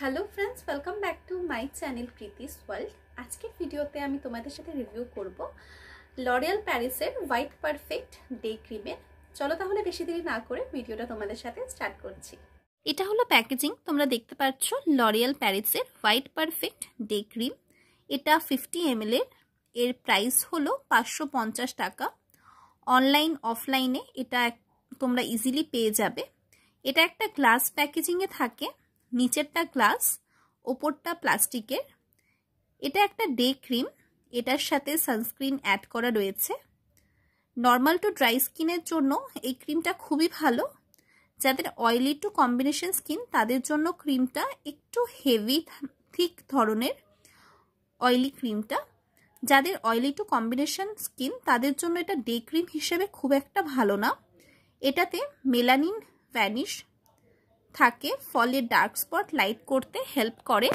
hello friends welcome back to my channel Kriti's world আজকের ভিডিওতে আমি তোমাদের সাথে রিভিউ করব লরিয়াল প্যারিসের হোয়াইট পারফেক্ট ডে ক্রিমের চলো তাহলে বেশি দেরি না করে ভিডিওটা তোমাদের সাথে স্টার্ট করছি এটা হলো প্যাকেজিং তোমরা দেখতে পাচ্ছ লরিয়াল প্যারিসের হোয়াইট পারফেক্ট ডে ক্রিম এটা ফিফটি এম এর প্রাইস হলো পাঁচশো পঞ্চাশ টাকা অনলাইন অফলাইনে এটা তোমরা ইজিলি পেয়ে যাবে এটা একটা গ্লাস প্যাকেজিংয়ে থাকে নিচেরটা গ্লাস ওপরটা প্লাস্টিকের এটা একটা ডে ক্রিম এটার সাথে সানস্ক্রিন অ্যাড করা রয়েছে নর্মাল টু ড্রাই স্কিনের জন্য এই ক্রিমটা খুবই ভালো যাদের অয়েলি টু কম্বিনেশন স্কিন তাদের জন্য ক্রিমটা একটু হেভি থিক ধরনের অয়েলি ক্রিমটা যাদের অয়েলি টু কম্বিনেশন স্কিন তাদের জন্য এটা ডে ক্রিম হিসেবে খুব একটা ভালো না এটাতে মেলানিন ভ্যানিশ থাকে ফলে ডার্ক স্পট লাইট করতে হেল্প করে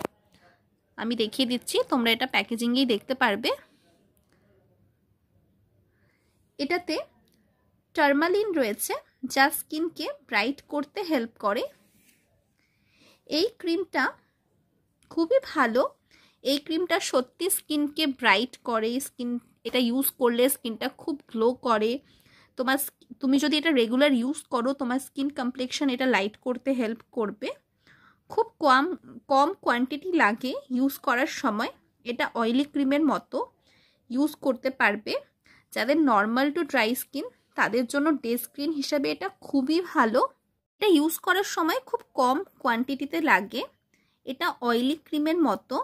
আমি দেখিয়ে দিচ্ছি তোমরা এটা প্যাকেজিংয়েই দেখতে পারবে এটাতে টার্মালিন রয়েছে যা স্কিনকে ব্রাইট করতে হেল্প করে এই ক্রিমটা খুবই ভালো এই ক্রিমটা সত্যি স্কিনকে ব্রাইট করে স্কিন এটা ইউজ করলে স্কিনটা খুব গ্লো করে তোমার তুমি যদি এটা রেগুলার ইউজ করো তোমার স্কিন কমপ্লেকশন এটা লাইট করতে হেল্প করবে খুব কম কম কোয়ান্টিটি লাগে ইউজ করার সময় এটা অয়েলি ক্রিমের মতো ইউজ করতে পারবে যাদের নর্মাল টু ড্রাই স্কিন তাদের জন্য ডে স্ক্রিন হিসাবে এটা খুবই ভালো এটা ইউজ করার সময় খুব কম কোয়ান্টিটিতে লাগে এটা অয়েলি ক্রিমের মতো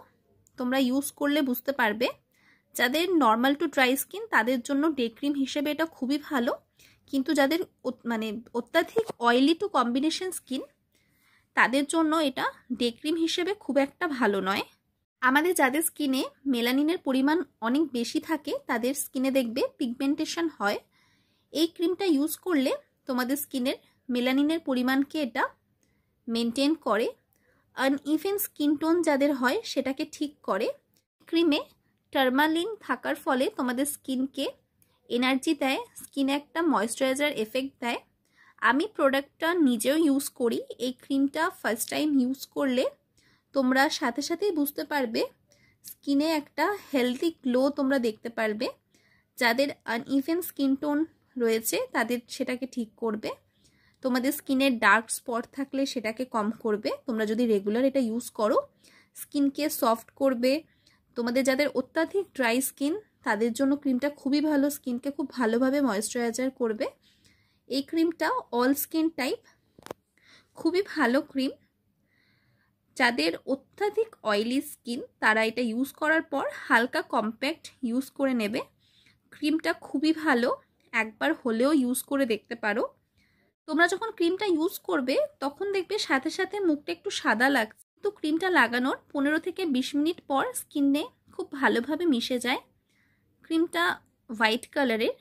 তোমরা ইউজ করলে বুঝতে পারবে যাদের নর্মাল টু ড্রাই স্কিন তাদের জন্য ডে ক্রিম হিসেবে এটা খুবই ভালো কিন্তু যাদের মানে অত্যাধিক অয়েলি টু কম্বিনেশন স্কিন তাদের জন্য এটা ডে ক্রিম হিসেবে খুব একটা ভালো নয় আমাদের যাদের স্কিনে মেলানিনের পরিমাণ অনেক বেশি থাকে তাদের স্কিনে দেখবে পিগমেন্টেশন হয় এই ক্রিমটা ইউজ করলে তোমাদের স্কিনের মেলানিনের পরিমাণকে এটা মেনটেন করে আনইভেন স্কিন টোন যাদের হয় সেটাকে ঠিক করে ক্রিমে টার্মালিন থাকার ফলে তোমাদের স্কিনকে এনার্জি দেয় স্কিনে একটা ময়শ্চারাইজার এফেক্ট দেয় আমি প্রোডাক্টটা নিজেও ইউজ করি এই ক্রিমটা ফার্স্ট টাইম ইউজ করলে তোমরা সাথে সাথেই বুঝতে পারবে স্কিনে একটা হেলদি গ্লো তোমরা দেখতে পারবে যাদের আনইভেন স্কিন টোন রয়েছে তাদের সেটাকে ঠিক করবে তোমাদের স্কিনের ডার্ক স্পট থাকলে সেটাকে কম করবে তোমরা যদি রেগুলার এটা ইউজ করো স্কিনকে সফট করবে তোমাদের যাদের অত্যাধিক ড্রাই স্কিন তাদের জন্য ক্রিমটা খুবই ভালো স্কিনকে খুব ভালোভাবে ময়েশ্চারাইজার করবে এই ক্রিমটা অল স্কিন টাইপ খুবই ভালো ক্রিম যাদের অত্যাধিক অয়েলি স্কিন তারা এটা ইউজ করার পর হালকা কম্প্যাক্ট ইউজ করে নেবে ক্রিমটা খুবই ভালো একবার হলেও ইউজ করে দেখতে পারো তোমরা যখন ক্রিমটা ইউজ করবে তখন দেখবে সাথে সাথে মুখটা একটু সাদা লাগছে কিন্তু ক্রিমটা লাগানোর পনেরো থেকে বিশ মিনিট পর স্কিনে খুব ভালোভাবে মিশে যায় ক্রিমটা হোয়াইট কালারের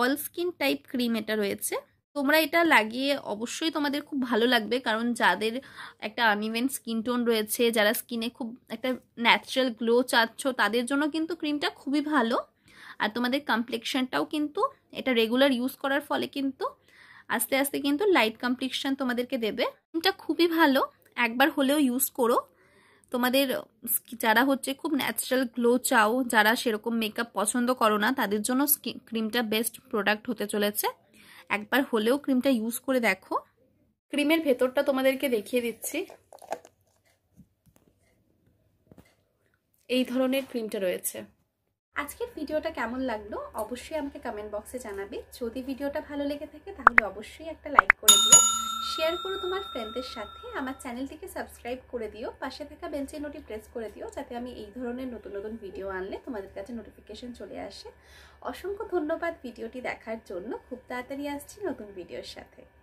অল স্কিন টাইপ ক্রিম এটা রয়েছে তোমরা এটা লাগিয়ে অবশ্যই তোমাদের খুব ভালো লাগবে কারণ যাদের একটা আনইভেন স্কিন টোন রয়েছে যারা স্কিনে খুব একটা ন্যাচারাল গ্লো চাচ্ছ তাদের জন্য কিন্তু ক্রিমটা খুবই ভালো আর তোমাদের কমপ্লেকশনটাও কিন্তু এটা রেগুলার ইউজ করার ফলে কিন্তু আস্তে আস্তে কিন্তু লাইট কমপ্লেকশন তোমাদেরকে দেবে ক্রিমটা খুবই ভালো একবার হলেও ইউজ করো তোমাদের যারা হচ্ছে খুব ন্যাচারাল গ্লো চাও যারা সেরকম মেকআপ পছন্দ করো না তাদের জন্য ক্রিমটা বেস্ট প্রোডাক্ট হতে চলেছে একবার হলেও ক্রিমটা ইউজ করে দেখো ক্রিমের ভেতরটা তোমাদেরকে দেখিয়ে দিচ্ছি এই ধরনের ক্রিমটা রয়েছে আজকের ভিডিওটা কেমন লাগলো অবশ্যই আমাকে কমেন্ট বক্সে জানাবে যদি ভিডিওটা ভালো লেগে থাকে তাহলে অবশ্যই একটা লাইক করে দিও শেয়ার করো তোমার ফ্রেন্ডদের সাথে আমার চ্যানেলটিকে সাবস্ক্রাইব করে দিও পাশে থাকা বেঞ্চে নোটি প্রেস করে দিও যাতে আমি এই ধরনের নতুন নতুন ভিডিও আনলে তোমাদের কাছে নোটিফিকেশন চলে আসে অসংখ্য ধন্যবাদ ভিডিওটি দেখার জন্য খুব তাড়াতাড়ি আসছি নতুন ভিডিওর সাথে